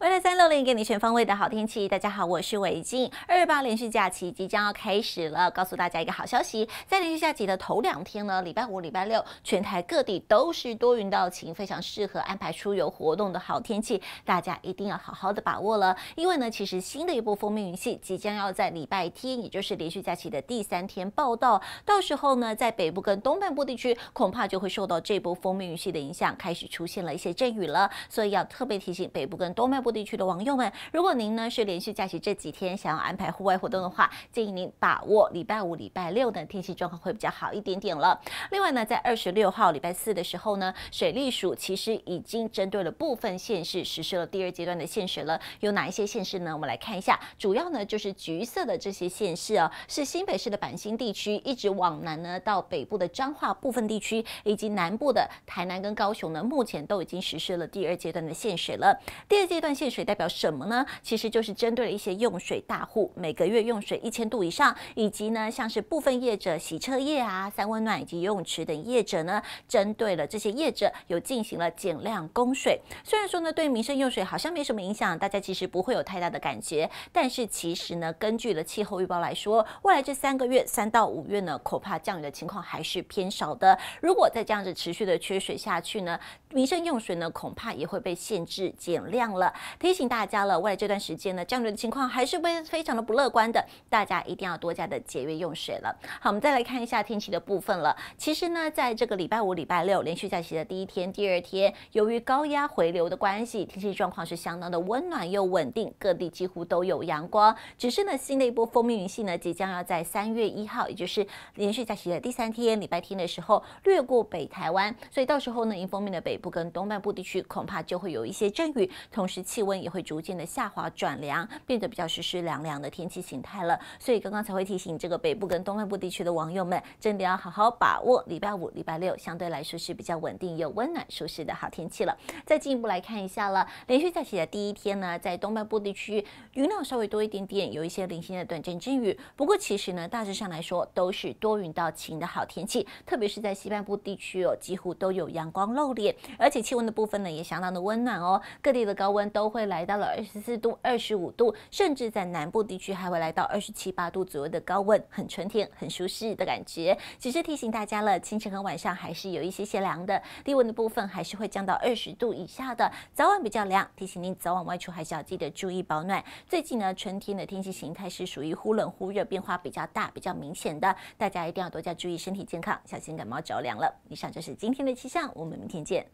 未来三六零给你全方位的好天气。大家好，我是韦静。二八连续假期即将要开始了，告诉大家一个好消息，在连续假期的头两天呢，礼拜五、礼拜六，全台各地都是多云到晴，非常适合安排出游活动的好天气，大家一定要好好的把握了。因为呢，其实新的一波风面云系即将要在礼拜天，也就是连续假期的第三天报道，到时候呢，在北部跟东半部地区，恐怕就会受到这波风面云系的影响，开始出现了一些阵雨了，所以要特别提醒北部跟东半。部地区的网友们，如果您呢是连续假期这几天想要安排户外活动的话，建议您把握礼拜五、礼拜六的天气状况会比较好一点点了。另外呢，在二十六号礼拜四的时候呢，水利署其实已经针对了部分县市实施了第二阶段的限水了。有哪一些县市呢？我们来看一下，主要呢就是橘色的这些县市哦，是新北市的板新地区，一直往南呢到北部的彰化部分地区，以及南部的台南跟高雄呢，目前都已经实施了第二阶段的限水了。第二阶段。限水代表什么呢？其实就是针对了一些用水大户，每个月用水一千度以上，以及呢，像是部分业者洗车业啊、三温暖以及游泳池等业者呢，针对了这些业者有进行了减量供水。虽然说呢，对民生用水好像没什么影响，大家其实不会有太大的感觉。但是其实呢，根据了气候预报来说，未来这三个月三到五月呢，恐怕降雨的情况还是偏少的。如果再这样子持续的缺水下去呢，民生用水呢，恐怕也会被限制减量了。提醒大家了，未来这段时间呢，降水的情况还是非非常的不乐观的，大家一定要多加的节约用水了。好，我们再来看一下天气的部分了。其实呢，在这个礼拜五、礼拜六连续假期的第一天、第二天，由于高压回流的关系，天气状况是相当的温暖又稳定，各地几乎都有阳光。只是呢，新的一波锋面云系呢，即将要在三月一号，也就是连续假期的第三天、礼拜天的时候，掠过北台湾，所以到时候呢，迎风面的北部跟东半部地区恐怕就会有一些阵雨，同时。气温也会逐渐的下滑转凉，变得比较湿湿凉凉的天气形态了。所以刚刚才会提醒这个北部跟东半部地区的网友们，真的要好好把握礼拜五、礼拜六相对来说是比较稳定又温暖舒适的好天气了。再进一步来看一下了，连续假期的第一天呢，在东半部地区云量稍微多一点点，有一些零星的短暂阵雨。不过其实呢，大致上来说都是多云到晴的好天气，特别是在西半部地区哦，几乎都有阳光露脸，而且气温的部分呢也相当的温暖哦，各地的高温都。都会来到了二十四度、二十五度，甚至在南部地区还会来到二十七八度左右的高温，很春天、很舒适的感觉。只是提醒大家了，清晨和晚上还是有一些些凉的，低温的部分还是会降到二十度以下的，早晚比较凉，提醒您早晚外出还是要记得注意保暖。最近呢，春天的天气形态是属于忽冷忽热，变化比较大、比较明显的，大家一定要多加注意身体健康，小心感冒着凉了。以上就是今天的气象，我们明天见。